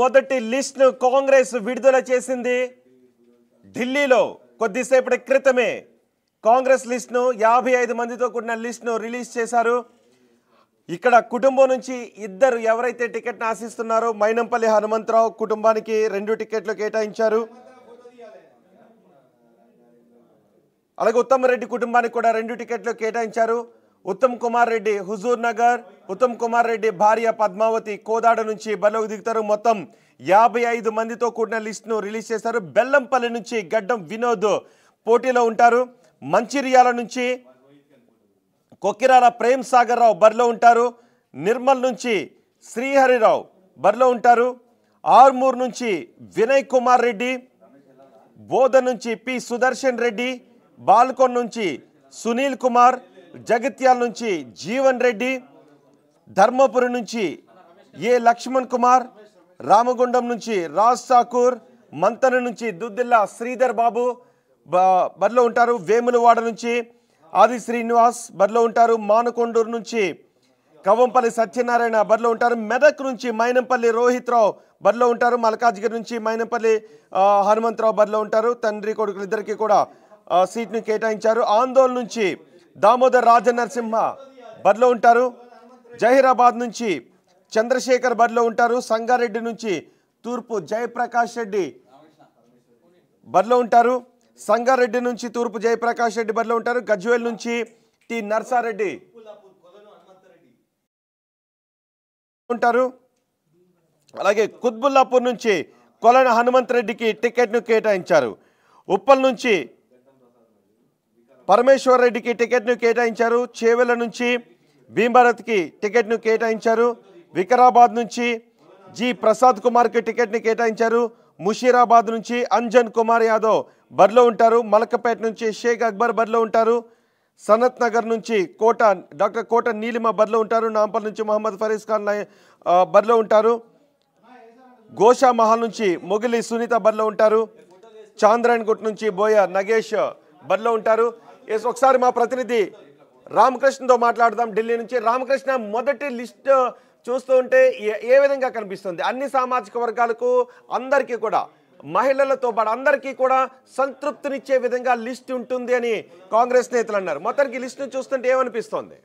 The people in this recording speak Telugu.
మొదటి లిస్ట్ను కాంగ్రెస్ విడుదల చేసింది ఢిల్లీలో కొద్దిసేపటి క్రితమే కాంగ్రెస్ లిస్ట్ను యాభై ఐదు మందితో కూడిన లిస్ట్ను రిలీజ్ చేశారు ఇక్కడ కుటుంబం నుంచి ఇద్దరు ఎవరైతే టికెట్ను ఆశిస్తున్నారో మైనంపల్లి హనుమంతరావు కుటుంబానికి రెండు టికెట్లు కేటాయించారు అలాగే ఉత్తమరెడ్డి కుటుంబానికి కూడా రెండు టికెట్లు కేటాయించారు ఉత్తమ్ కుమార్ రెడ్డి హుజూర్ నగర్ ఉత్తమ్ కుమార్ రెడ్డి భార్య పద్మావతి కోదాడ నుంచి బలోకి దిగుతారు మొత్తం యాభై ఐదు మందితో కూడిన లిస్ట్ను రిలీజ్ చేశారు బెల్లంపల్లి నుంచి గడ్డం వినోద్ పోటీలో ఉంటారు మంచిర్యాల నుంచి కొక్కిరాల ప్రేమ్ సాగర్ రావు బరిలో ఉంటారు నిర్మల్ నుంచి శ్రీహరిరావు బరిలో ఉంటారు ఆర్మూర్ నుంచి వినయ్ కుమార్ రెడ్డి బోధ నుంచి పి సుదర్శన్ రెడ్డి బాల్కొండ నుంచి సునీల్ కుమార్ జగిత్యాల నుంచి జీవన్ రెడ్డి ధర్మపురం నుంచి ఏ లక్ష్మణ్ కుమార్ రామగుండం నుంచి రాజ్ ఠాకూర్ మంతన నుంచి దుద్దిల్లా శ్రీధర్ బాబు బరిలో ఉంటారు వేములవాడ నుంచి ఆది శ్రీనివాస్ బరిలో ఉంటారు మానకొండూరు నుంచి కవంపల్లి సత్యనారాయణ బరిలో ఉంటారు మెదక్ నుంచి మైనంపల్లి రోహిత్ రావు బరిలో ఉంటారు మల్కాజ్గిరి నుంచి మైనంపల్లి హనుమంతరావు బరిలో ఉంటారు తండ్రి కొడుకులు ఇద్దరికి కూడా సీట్ను కేటాయించారు ఆందోళన నుంచి దామోదర్ రాజనరసింహ బరిలో ఉంటారు జహీరాబాద్ నుంచి చంద్రశేఖర్ బరిలో ఉంటారు సంగారెడ్డి నుంచి తూర్పు జయప్రకాష్ రెడ్డి బరిలో ఉంటారు సంగారెడ్డి నుంచి తూర్పు జయప్రకాష్ రెడ్డి బరిలో ఉంటారు గజ్వేల్ నుంచి టి నర్సారెడ్డి ఉంటారు అలాగే కుత్బుల్లాపూర్ నుంచి కొలన హనుమంత్ రెడ్డికి టికెట్ను కేటాయించారు ఉప్పల్ నుంచి పరమేశ్వర్ రెడ్డికి టికెట్ను కేటాయించారు చేవెల నుంచి భీంభారత్కి టికెట్ను కేటాయించారు వికారాబాద్ నుంచి జి ప్రసాద్ కుమార్కి టికెట్ని కేటాయించారు ముషీరాబాద్ నుంచి అంజన్ కుమార్ యాదవ్ బరిలో ఉంటారు మలకపేట నుంచి షేక్ అక్బర్ బరిలో ఉంటారు సనత్ నగర్ నుంచి కోట డాక్టర్ కోట నీలిమ బరిలో ఉంటారు నాంపల్ నుంచి మహమ్మద్ ఫరీజ్ ఖాన్ బరిలో ఉంటారు గోషా మహల్ నుంచి మొగిలి సునీత బరిలో ఉంటారు చాంద్రాయణ్ గుట్ నుంచి బోయ నగేష్ బరిలో ఉంటారు ఎస్ ఒకసారి మా ప్రతినిధి రామకృష్ణతో మాట్లాడదాం ఢిల్లీ నుంచి రామకృష్ణ మొదటి లిస్ట్ చూస్తూ ఉంటే ఏ విధంగా కనిపిస్తుంది అన్ని సామాజిక వర్గాలకు అందరికీ కూడా మహిళలతో పాటు అందరికీ కూడా సంతృప్తినిచ్చే విధంగా లిస్ట్ ఉంటుంది అని కాంగ్రెస్ నేతలు అన్నారు మొత్తానికి లిస్ట్ చూస్తుంటే ఏమనిపిస్తోంది